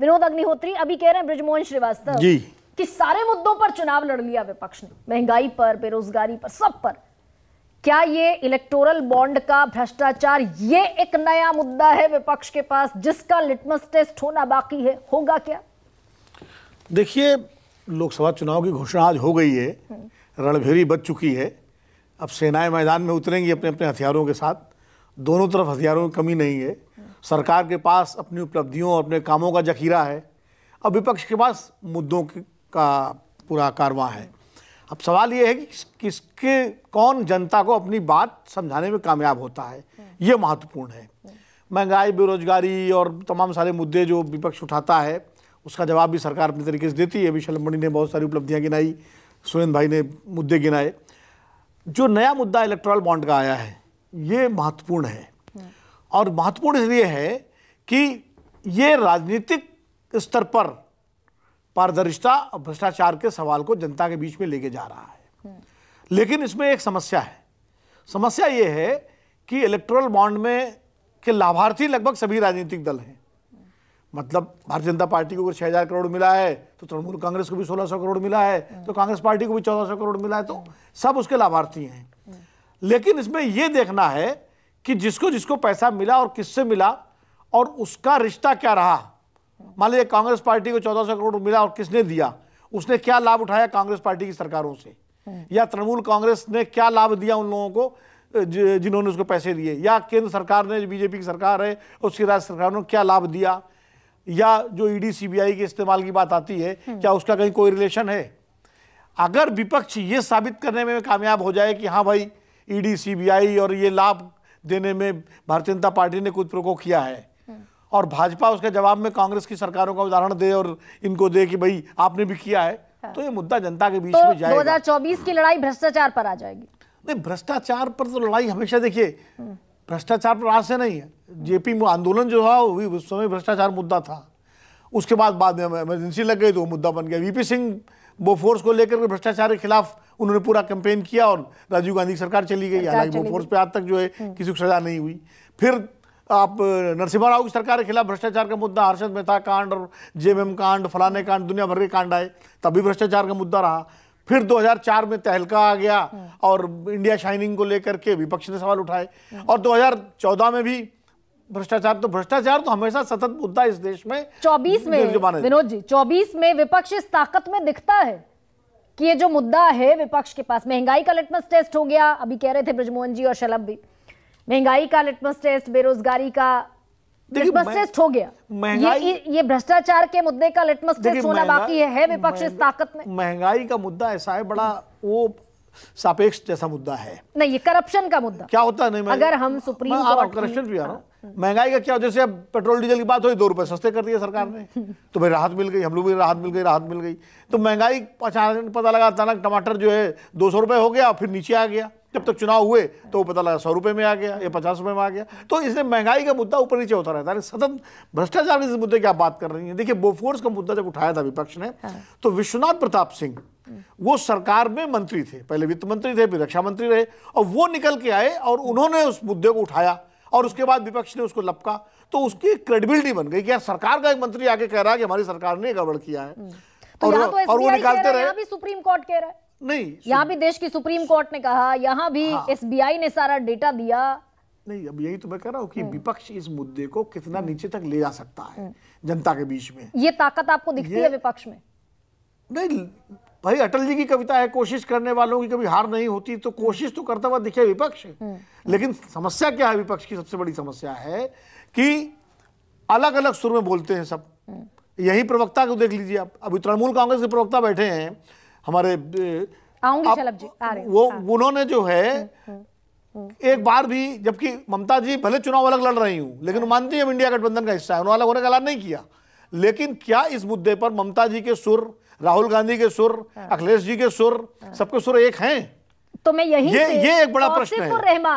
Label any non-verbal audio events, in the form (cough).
विनोद अग्निहोत्री अभी कह रहे हैं ब्रजमोहन श्रीवास्तव जी कि सारे मुद्दों पर चुनाव लड़ लिया विपक्ष ने महंगाई पर बेरोजगारी पर सब पर क्या ये इलेक्टोरल बॉन्ड का भ्रष्टाचार ये एक नया मुद्दा है विपक्ष के पास जिसका लिटमस टेस्ट होना बाकी है होगा क्या देखिए लोकसभा चुनाव की घोषणा आज हो गई है हम्म। रणभेरी बच चुकी है अब सेनाएं मैदान में उतरेंगी अपने अपने हथियारों के साथ दोनों तरफ हथियारों की कमी नहीं है सरकार के पास अपनी उपलब्धियों और अपने कामों का जखीरा है और विपक्ष के पास मुद्दों का पूरा कारवा है अब सवाल ये है कि किसके कौन जनता को अपनी बात समझाने में कामयाब होता है ये महत्वपूर्ण है महंगाई बेरोजगारी और तमाम सारे मुद्दे जो विपक्ष उठाता है उसका जवाब भी सरकार अपने तरीके से देती है अभी शलमणी ने बहुत सारी उपलब्धियाँ गिनाई सुरेंद्र भाई ने मुद्दे गिनाए जो नया मुद्दा इलेक्ट्रॉल बॉन्ड का आया है ये महत्वपूर्ण है और महत्वपूर्ण इसलिए है कि ये राजनीतिक स्तर पर पारदर्शिता और भ्रष्टाचार के सवाल को जनता के बीच में लेके जा रहा है लेकिन इसमें एक समस्या है समस्या ये है कि इलेक्ट्रल बॉन्ड में के लाभार्थी लगभग सभी राजनीतिक दल हैं मतलब भारतीय जनता पार्टी को अगर छः हज़ार करोड़ मिला है तो तृणमूल कांग्रेस को भी सोलह सौ करोड़ मिला है तो कांग्रेस पार्टी को भी चौदह सौ करोड़ मिला है तो सब उसके लाभार्थी हैं लेकिन इसमें यह देखना है कि जिसको जिसको पैसा मिला और किससे मिला और उसका रिश्ता क्या रहा मान लीजिए कांग्रेस पार्टी को चौदह सौ करोड़ मिला और किसने दिया उसने क्या लाभ उठाया कांग्रेस पार्टी की सरकारों से या तृणमूल कांग्रेस ने क्या लाभ दिया उन लोगों को जिन्होंने उसको पैसे दिए या केंद्र सरकार ने बीजेपी की सरकार है उसकी राज्य सरकार ने क्या लाभ दिया या जो ईडी सीबीआई के इस्तेमाल की बात आती है हम्म। क्या उसका कहीं कोई रिलेशन है अगर विपक्ष ये साबित करने में कामयाब हो जाए कि हाँ भाई ईडी सीबीआई और ये लाभ देने में भारतीय जनता पार्टी ने कुछ प्रकोप किया है और भाजपा उसके जवाब में कांग्रेस की सरकारों का उदाहरण दे और इनको दे कि भाई आपने भी किया है हाँ। तो ये मुद्दा जनता के बीच तो में जाएगा 2024 की लड़ाई भ्रष्टाचार पर आ जाएगी नहीं भ्रष्टाचार पर तो लड़ाई हमेशा देखिए भ्रष्टाचार पर आज से नहीं है जेपी आंदोलन जो था उस समय भ्रष्टाचार मुद्दा था उसके बाद बाद में इमरजेंसी लग गई तो वो मुद्दा बन गया वीपी सिंह बोफोर्स को लेकर भ्रष्टाचार के खिलाफ उन्होंने पूरा कैंपेन किया और राजीव गांधी की सरकार चली गई हालांकि बोफोर्स पे आज तक जो है हम्म। किसी को सजा नहीं हुई फिर आप नरसिम्हा राव की सरकार के खिलाफ भ्रष्टाचार का मुद्दा हर्षद मेहता कांड और जेएमएम कांड फलाने कांड दुनिया भर के कांड आए तब भी भ्रष्टाचार का मुद्दा रहा फिर 2004 में तहलका आ गया हम्म। और इंडिया शाइनिंग को लेकर के विपक्ष ने सवाल उठाए हम्म। और 2014 में भी भ्रष्टाचार तो भ्रष्टाचार तो हमेशा सतत मुद्दा इस देश में चौबीस में विनोद जी चौबीस में विपक्ष इस ताकत में दिखता है कि ये जो मुद्दा है विपक्ष के पास महंगाई का लिटमस टेस्ट हो गया अभी कह रहे थे ब्रजमोहन जी और शलभ भी महंगाई का लिटमस टेस्ट बेरोजगारी का लिटमस टेस्ट हो गया ये ये भ्रष्टाचार के मुद्दे का लिटमस टेस्ट होना बाकी है विपक्ष इस ताकत में महंगाई का मुद्दा ऐसा है बड़ा वो सापेक्ष जैसा मुद्दा है नहीं ये करप्शन का मुद्दा क्या होता है नहीं अगर हम हाँ, सुप्रीम कोर्ट करप्शन भी आ रहा हूँ महंगाई का क्या जैसे अब पेट्रोल डीजल की बात हो दो रुपए सस्ते कर दिए सरकार ने (laughs) तो भाई राहत मिल गई हम लोग भी राहत मिल गई राहत मिल गई तो महंगाई अचानक पता लगा अचानक टमाटर जो है दो सौ रुपये हो गया फिर नीचे आ गया जब तक चुनाव हुए तो वो पता लगा सौ रुपये में आ गया या पचास रुपये में आ गया तो इसलिए महंगाई का मुद्दा ऊपर नीचे होता रहता है सतत भ्रष्टाचार इस मुद्दे की आप बात कर रही है देखिए बोफोर्स का मुद्दा जब उठाया था विपक्ष ने हाँ। तो विश्वनाथ प्रताप सिंह हम्म। वो सरकार में मंत्री थे पहले वित्त मंत्री थे फिर रक्षा मंत्री रहे और वो निकल के आए और उन्होंने उस मुद्दे को उठाया और उसके बाद विपक्ष ने उसको लपका तो उसकी क्रेडिबिलिटी बन गई कि यार सरकार का एक मंत्री आके कह रहा है कि हमारी सरकार ने गड़बड़ किया है हम्म। तो और, तो और वो निकालते रहे भी सुप्रीम कोर्ट कह रहा है नहीं यहाँ भी देश की सुप्रीम कोर्ट ने कहा यहाँ भी एस हाँ। ने सारा डेटा दिया नहीं अब यही तो मैं कह रहा हूँ कि हम्म। विपक्ष इस मुद्दे को कितना हम्म। नीचे तक ले जा सकता है जनता के बीच में ये ताकत आपको दिखती है विपक्ष में नहीं भाई अटल जी की कविता है कोशिश करने वालों की कभी हार नहीं होती तो कोशिश तो करता हुआ दिखे विपक्ष हम्म। लेकिन समस्या क्या है विपक्ष की सबसे बड़ी समस्या है कि अलग अलग सुर में बोलते हैं सब हम्म। यही प्रवक्ता को देख लीजिए आप अभी तृणमूल कांग्रेस के प्रवक्ता बैठे हैं हमारे आप, वो हाँ। उन्होंने जो है हम्म, एक बार भी जबकि ममता जी भले चुनाव अलग लड़ रही हूं लेकिन हाँ। मानती है इंडिया गठबंधन का हिस्सा है उन्होंने अलग होने का ऐलान नहीं किया लेकिन क्या इस मुद्दे पर ममता जी के सुर राहुल गांधी के सुर हाँ। अखिलेश जी के सुर हाँ। सबके सुर एक हैं तो मैं यही ये ये एक बड़ा प्रश्न है